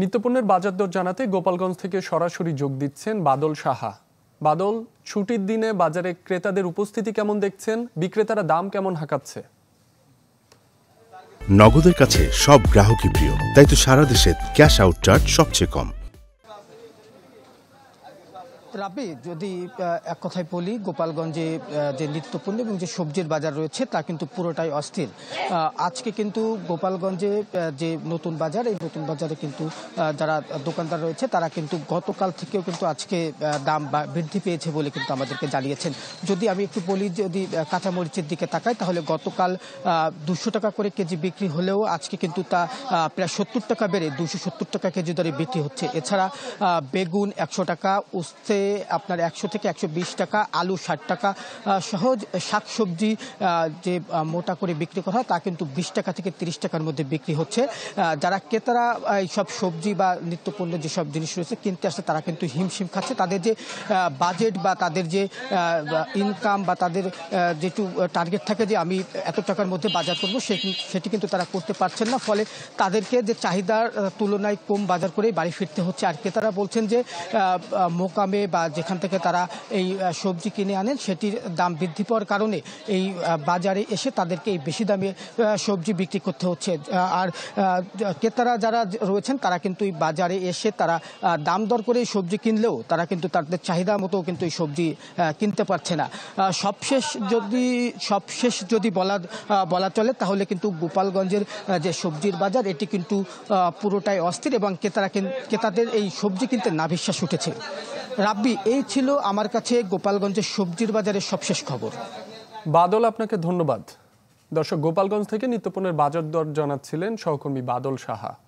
নিত্যপণ্যের বাজার দর জানাতে গোপালগঞ্জ থেকে সরাসরি যোগ দিচ্ছেন বাদল সাহা বাদল ছুটির দিনে বাজারে ক্রেতাদের উপস্থিতি কেমন দেখছেন বিক্রেতারা দাম কেমন হাঁকাচ্ছে নগদের কাছে সব গ্রাহকই প্রিয় তাই তো সারা দেশে ক্যাশ আউট চার্জ সবচেয়ে কম রাবি যদি এক কথায় বলি গোপালগঞ্জে যে নিত্যপণ্য এবং যে সবজির বাজার রয়েছে তা কিন্তু পুরোটাই অস্থির আজকে কিন্তু গোপালগঞ্জে যে নতুন বাজার এই নতুন বাজারে কিন্তু যারা দোকানদার রয়েছে তারা কিন্তু গতকাল থেকেও কিন্তু আজকে দাম বৃদ্ধি পেয়েছে বলে কিন্তু আমাদেরকে জানিয়েছেন যদি আমি একটু বলি যদি কাঁচামরিচের দিকে তাকাই তাহলে গতকাল দুশো টাকা করে কেজি বিক্রি হলেও আজকে কিন্তু তা প্রায় সত্তর টাকা বেড়ে দুশো সত্তর টাকা কেজি দরে বিক্রি হচ্ছে এছাড়া বেগুন একশো টাকা উস্তে আপনার একশো থেকে একশো টাকা আলু ষাট টাকা সহজ শাকসবজি যে মোটা করে বিক্রি করা হয় তা কিন্তু বিশ টাকা থেকে তিরিশ টাকার মধ্যে বিক্রি হচ্ছে যারা ক্রেতারা সব সবজি বা নিত্যপণ্য যেসব জিনিস রয়েছে কিনতে আসছে তারা কিন্তু হিমশিম খাচ্ছে তাদের যে বাজেট বা তাদের যে ইনকাম বা তাদের যেটু টার্গেট থাকে যে আমি এত টাকার মধ্যে বাজার করবো সেটি কিন্তু তারা করতে পারছেন না ফলে তাদেরকে যে চাহিদার তুলনায় কম বাজার করে বাড়ি ফিরতে হচ্ছে আর ক্রেতারা বলছেন যে মোকামে বা যেখান থেকে তারা এই সবজি কিনে আনেন সেটির দাম বৃদ্ধি পাওয়ার কারণে এই বাজারে এসে তাদেরকে এই বেশি দামে সবজি বিক্রি করতে হচ্ছে আর ক্রেতারা যারা রয়েছেন তারা কিন্তু এই বাজারে এসে তারা দাম দর করে সবজি কিনলেও তারা কিন্তু তাদের চাহিদা মতো কিন্তু এই সবজি কিনতে পারছে না সবশেষ যদি সবশেষ যদি বলা বলা চলে তাহলে কিন্তু গোপালগঞ্জের যে সবজির বাজার এটি কিন্তু পুরোটাই অস্থির এবং ক্রেতারা ক্রেতাদের এই সবজি কিনতে নাভিশ্বাস উঠেছে রাব্বি এই ছিল আমার কাছে গোপালগঞ্জের সবজির বাজারের সবশেষ খবর বাদল আপনাকে ধন্যবাদ দর্শক গোপালগঞ্জ থেকে নিত্যপণের বাজার দর জানাচ্ছিলেন সহকর্মী বাদল সাহা